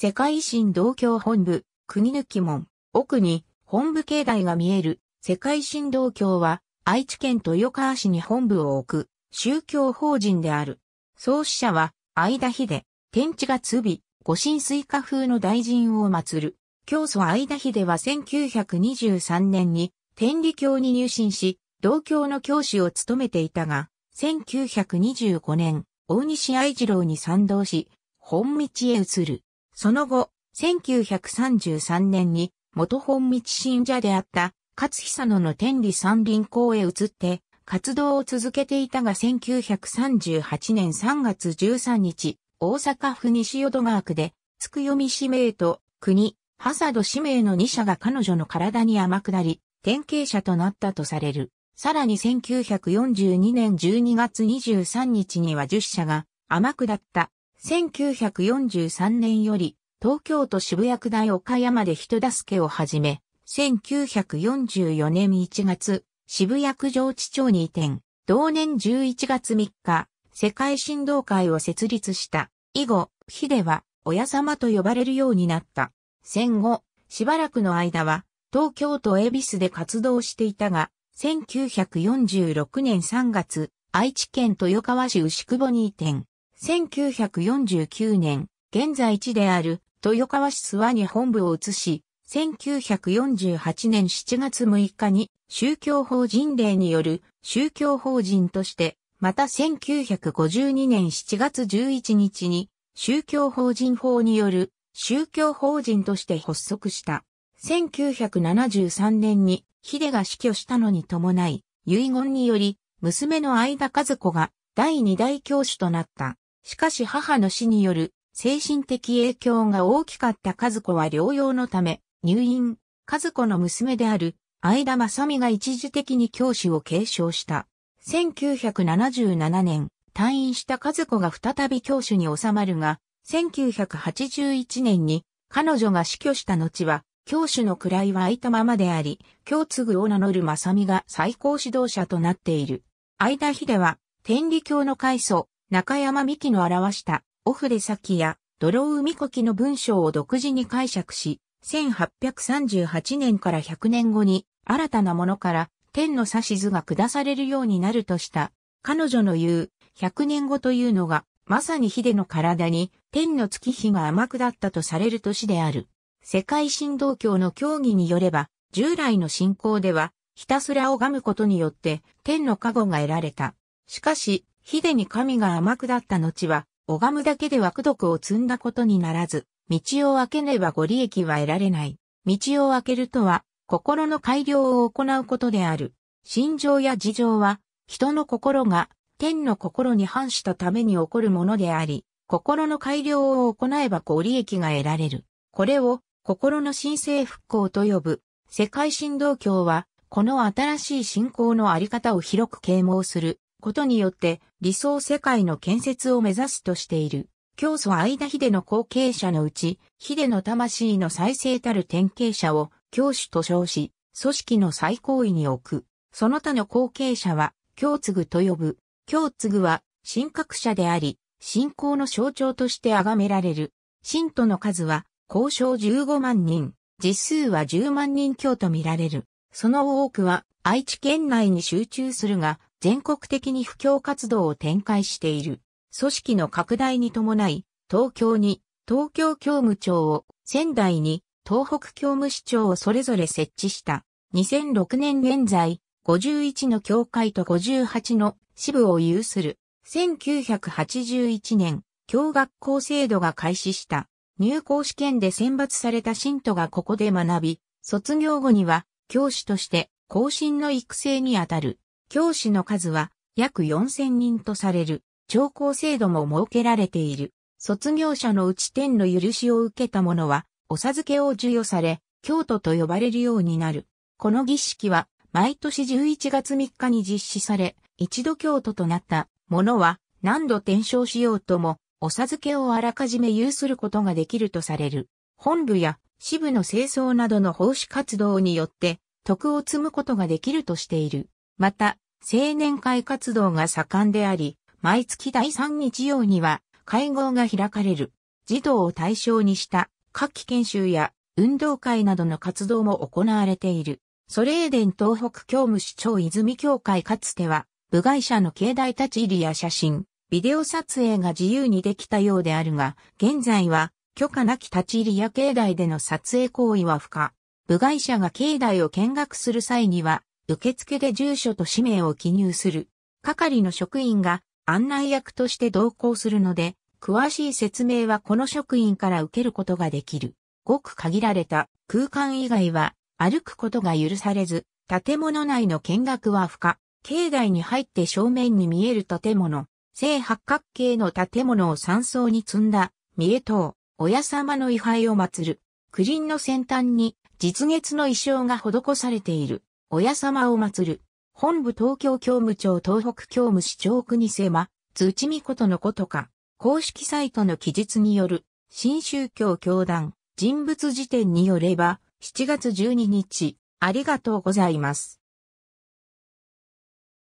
世界維新同郷本部、国抜き門、奥に本部境内が見える、世界新同郷は、愛知県豊川市に本部を置く、宗教法人である。創始者は、相田秀、天地がび、御神水化風の大臣を祀る。教祖相田秀は1923年に、天理教に入信し、同教の教師を務めていたが、1925年、大西愛次郎に賛同し、本道へ移る。その後、1933年に元本道信者であった勝久野の天理山林校へ移って活動を続けていたが1938年3月13日、大阪府西淀川区で、つくよみ氏名と国、ハサド氏名の2社が彼女の体に甘くなり、典型者となったとされる。さらに1942年12月23日には10社がくなった1943年より東京都渋谷区大岡山で人助けを始め、1944年1月、渋谷区上地町に移転、同年11月3日、世界振動会を設立した。以後、日では、親様と呼ばれるようになった。戦後、しばらくの間は、東京都恵比寿で活動していたが、1946年3月、愛知県豊川市牛久保に移転。1949年、現在地である豊川市諏訪に本部を移し、1948年7月6日に宗教法人令による宗教法人として、また1952年7月11日に宗教法人法による宗教法人として発足した。1973年に秀が死去したのに伴い、遺言により、娘の間和子が第二代教主となった。しかし母の死による精神的影響が大きかった和子は療養のため入院。和子の娘である相田正美が一時的に教師を継承した。1977年、退院した和子が再び教師に収まるが、1981年に彼女が死去した後は、教師の位は空いたままであり、教継を名乗る正美が最高指導者となっている。相田秀は、天理教の開祖、中山美希の表したオフレ先やドロウミコキの文章を独自に解釈し、1838年から100年後に新たなものから天の指図が下されるようになるとした。彼女の言う100年後というのがまさに秀の体に天の月日が甘くだったとされる年である。世界神道教の教義によれば、従来の信仰ではひたすら拝むことによって天の加護が得られた。しかし、でに神が甘くなった後は、拝むだけで枠毒を積んだことにならず、道を開けねばご利益は得られない。道を開けるとは、心の改良を行うことである。心情や事情は、人の心が天の心に反したために起こるものであり、心の改良を行えばご利益が得られる。これを心の神聖復興と呼ぶ。世界神道教は、この新しい信仰のあり方を広く啓蒙することによって理想世界の建設を目指すとしている。教祖相田秀の後継者のうち、秀の魂の再生たる典型者を教主と称し、組織の最高位に置く。その他の後継者は、教継と呼ぶ。教継は、神格者であり、信仰の象徴として崇められる。信徒の数は、交渉15万人、実数は10万人強と見られる。その多くは、愛知県内に集中するが、全国的に布教活動を展開している。組織の拡大に伴い、東京に東京教務庁を、仙台に東北教務市長をそれぞれ設置した。2006年現在、51の教会と58の支部を有する。1981年、教学校制度が開始した。入校試験で選抜された信徒がここで学び、卒業後には教師として後進の育成にあたる。教師の数は約4000人とされる、長考制度も設けられている。卒業者のうち天の許しを受けた者は、お授けを授与され、京都と呼ばれるようになる。この儀式は、毎年11月3日に実施され、一度京都となった者は、何度転生しようとも、お授けをあらかじめ有することができるとされる。本部や支部の清掃などの奉仕活動によって、徳を積むことができるとしている。また、青年会活動が盛んであり、毎月第3日曜には会合が開かれる。児童を対象にした夏季研修や運動会などの活動も行われている。ソレーデン東北教務市長泉協会かつては、部外者の境内立ち入りや写真、ビデオ撮影が自由にできたようであるが、現在は許可なき立ち入りや境内での撮影行為は不可。部外者が境内を見学する際には、受付で住所と氏名を記入する。係の職員が案内役として同行するので、詳しい説明はこの職員から受けることができる。ごく限られた空間以外は歩くことが許されず、建物内の見学は不可。境内に入って正面に見える建物、正八角形の建物を山荘に積んだ、三重塔、親様の位牌を祀る。九輪の先端に実月の意匠が施されている。親様を祀る。本部東京教務庁東北教務市長国狭、津内美とのことか、公式サイトの記述による、新宗教教団、人物辞典によれば、7月12日、ありがとうございます。